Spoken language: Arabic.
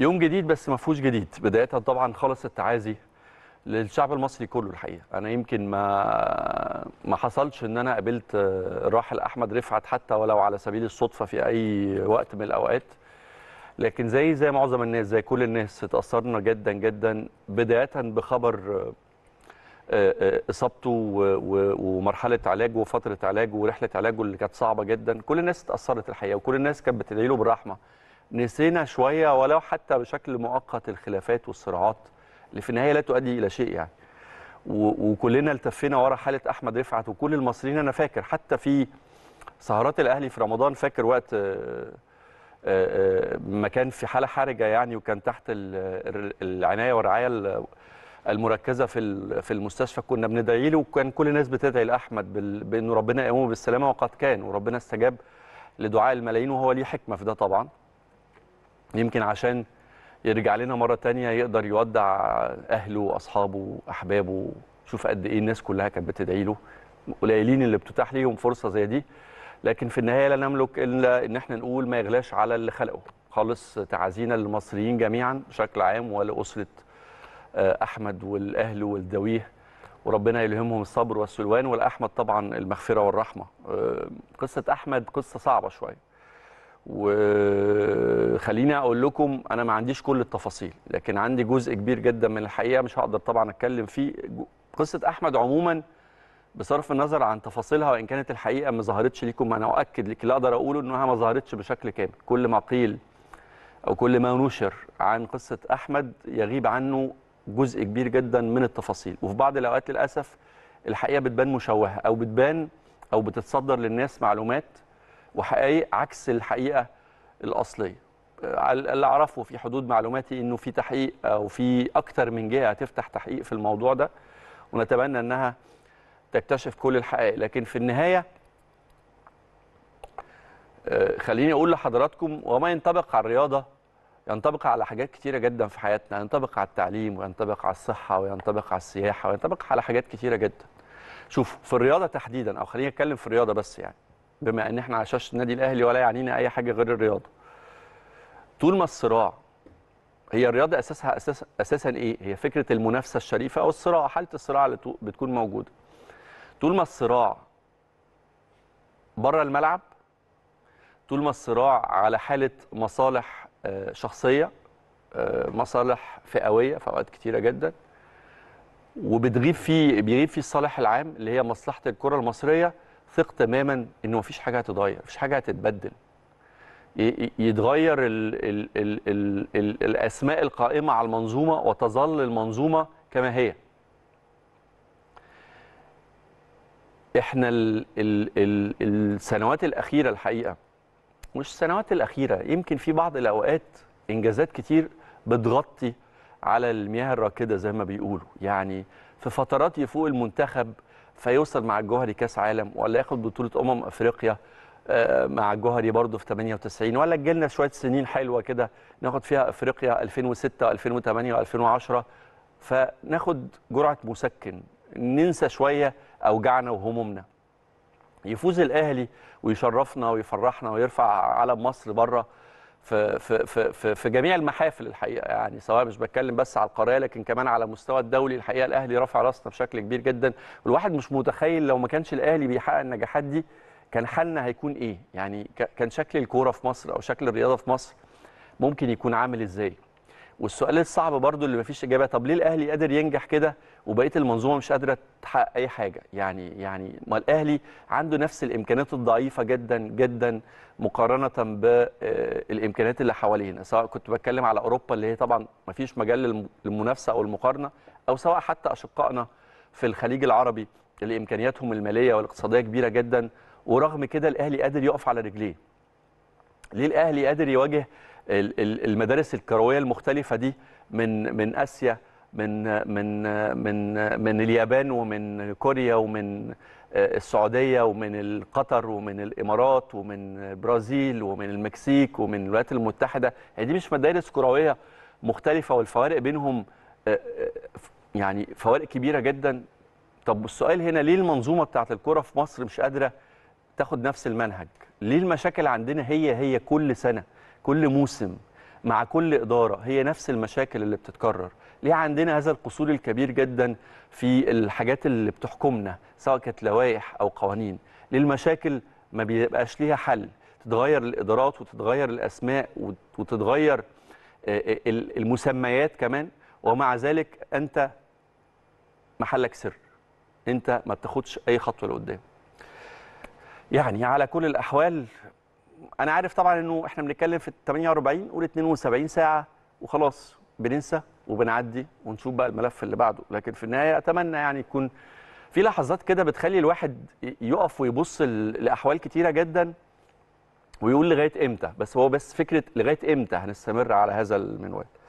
يوم جديد بس ما فيهوش جديد بدايه طبعا خالص التعازي للشعب المصري كله الحقيقه انا يمكن ما ما حصلش ان انا قابلت الراحل احمد رفعت حتى ولو على سبيل الصدفه في اي وقت من الاوقات لكن زي زي معظم الناس زي كل الناس اتاثرنا جدا جدا بدايه بخبر آه، آه، اصابته ومرحله علاجه وفتره علاجه ورحله علاجه اللي كانت صعبه جدا كل الناس اتاثرت الحقيقه وكل الناس كانت بتدعي له بالرحمه نسينا شويه ولو حتى بشكل مؤقت الخلافات والصراعات اللي في النهايه لا تؤدي الى شيء يعني وكلنا التفينا ورا حاله احمد رفعت وكل المصريين انا فاكر حتى في سهرات الاهلي في رمضان فاكر وقت آه، آه، آه، ما كان في حاله حرجه يعني وكان تحت العنايه والرعايه المركزه في في المستشفى كنا بندعي له وكان كل الناس بتدعي لاحمد بانه ربنا يقومه بالسلامه وقد كان وربنا استجاب لدعاء الملايين وهو ليه حكمه في ده طبعا يمكن عشان يرجع لنا مره تانية يقدر يودع اهله واصحابه واحبابه شوف قد ايه الناس كلها كانت بتدعي له قليلين اللي بتتاح ليهم فرصه زي دي لكن في النهايه لا نملك الا ان احنا نقول ما يغلاش على اللي خلقه خالص تعازينا للمصريين جميعا بشكل عام ولاسره آه، احمد والاهل والدويه وربنا يلهمهم الصبر والسلوان والاحمد طبعا المغفره والرحمه آه، قصه احمد قصه صعبه شويه وخليني اقول لكم انا ما عنديش كل التفاصيل لكن عندي جزء كبير جدا من الحقيقه مش هقدر طبعا اتكلم فيه قصه احمد عموما بصرف النظر عن تفاصيلها وان كانت الحقيقه ما ظهرتش ليكم انا اؤكد لك اللي اقدر اقوله انها ما ظهرتش بشكل كامل كل ما قيل او كل ما نشر عن قصه احمد يغيب عنه جزء كبير جدا من التفاصيل وفي بعض الاوقات للاسف الحقيقه بتبان مشوهه او بتبان او بتتصدر للناس معلومات وحقائق عكس الحقيقه الاصليه آه، اللي اعرفه في حدود معلوماتي انه في تحقيق او آه، في اكتر من جهه هتفتح تحقيق في الموضوع ده ونتمنى انها تكتشف كل الحقائق لكن في النهايه آه، خليني اقول لحضراتكم وما ينطبق على الرياضه ينطبق على حاجات كتيره جدا في حياتنا ينطبق على التعليم وينطبق على الصحه وينطبق على السياحه وينطبق على حاجات كتيره جدا شوفوا في الرياضه تحديدا او خليني اتكلم في الرياضه بس يعني بما ان احنا على شاشه النادي الاهلي ولا يعنينا اي حاجه غير الرياضه طول ما الصراع هي الرياضه اساسها أساس اساسا ايه هي فكره المنافسه الشريفه او الصراع حاله الصراع اللي بتكون موجوده طول ما الصراع بره الملعب طول ما الصراع على حاله مصالح آه، شخصيه آه، مصالح فئويه في اوقات كتيره جدا وبتغيب فيه بيغيب فيه الصالح العام اللي هي مصلحه الكره المصريه ثق تماما انه مفيش حاجه هتتغير مفيش حاجه هتتبدل يتغير الـ الـ الـ الـ الـ الاسماء القائمه على المنظومه وتظل المنظومه كما هي احنا الـ الـ الـ السنوات الاخيره الحقيقه مش السنوات الاخيره يمكن في بعض الاوقات انجازات كتير بتغطي على المياه الراكده زي ما بيقولوا يعني في فترات يفوق المنتخب فيوصل مع الجوهري كاس عالم ولا ياخد بطوله امم افريقيا آه، مع الجوهري برضه في 98 ولا جيلنا شويه سنين حلوه كده ناخد فيها افريقيا 2006 و2008 و2010 فناخد جرعه مسكن ننسى شويه اوجعنا وهمومنا يفوز الاهلي ويشرفنا ويفرحنا ويرفع علم مصر بره في في في في جميع المحافل الحقيقه يعني سواء مش بتكلم بس على القرية لكن كمان على المستوى الدولي الحقيقه الاهلي رفع راسنا بشكل كبير جدا والواحد مش متخيل لو ما كانش الاهلي بيحقق النجاحات دي كان حالنا هيكون ايه يعني كان شكل الكوره في مصر او شكل الرياضه في مصر ممكن يكون عامل ازاي والسؤال الصعب برضو اللي مفيش اجابه طب ليه الاهلي قادر ينجح كده وبقيه المنظومه مش قادره تحقق اي حاجه يعني يعني ما الاهلي عنده نفس الامكانيات الضعيفه جدا جدا مقارنه بالامكانيات آه، اللي حوالينا سواء كنت بتكلم على اوروبا اللي هي طبعا مفيش مجال للمنافسه او المقارنه او سواء حتى اشقائنا في الخليج العربي اللي امكانياتهم الماليه والاقتصاديه كبيره جدا ورغم كده الاهلي قادر يقف على رجليه ليه الاهلي قادر يواجه المدارس الكرويه المختلفه دي من من اسيا من من من من اليابان ومن كوريا ومن آه، السعوديه ومن قطر ومن الامارات ومن البرازيل ومن المكسيك ومن الولايات المتحده هي يعني دي مش مدارس كرويه مختلفه والفوارق بينهم آه، آه، يعني فوارق كبيره جدا طب السؤال هنا ليه المنظومه بتاعه الكره في مصر مش قادره تاخد نفس المنهج ليه المشاكل عندنا هي هي كل سنه كل موسم مع كل إدارة هي نفس المشاكل اللي بتتكرر ليه عندنا هذا القصور الكبير جدا في الحاجات اللي بتحكمنا سواء كانت لوائح أو قوانين ليه المشاكل ما بيبقاش ليها حل تتغير الإدارات وتتغير الأسماء وتتغير آه، آه، المسميات كمان ومع ذلك أنت محلك سر أنت ما بتاخدش أي خطوة لقدام يعني على كل الأحوال انا عارف طبعا انه احنا بنتكلم في 48 قول 72 ساعه وخلاص بننسى وبنعدي ونشوف بقى الملف اللي بعده لكن في النهايه اتمنى يعني يكون في لحظات كده بتخلي الواحد يقف ويبص لاحوال كتيره جدا ويقول لغايه امتى بس هو بس فكره لغايه امتى هنستمر على هذا المنوال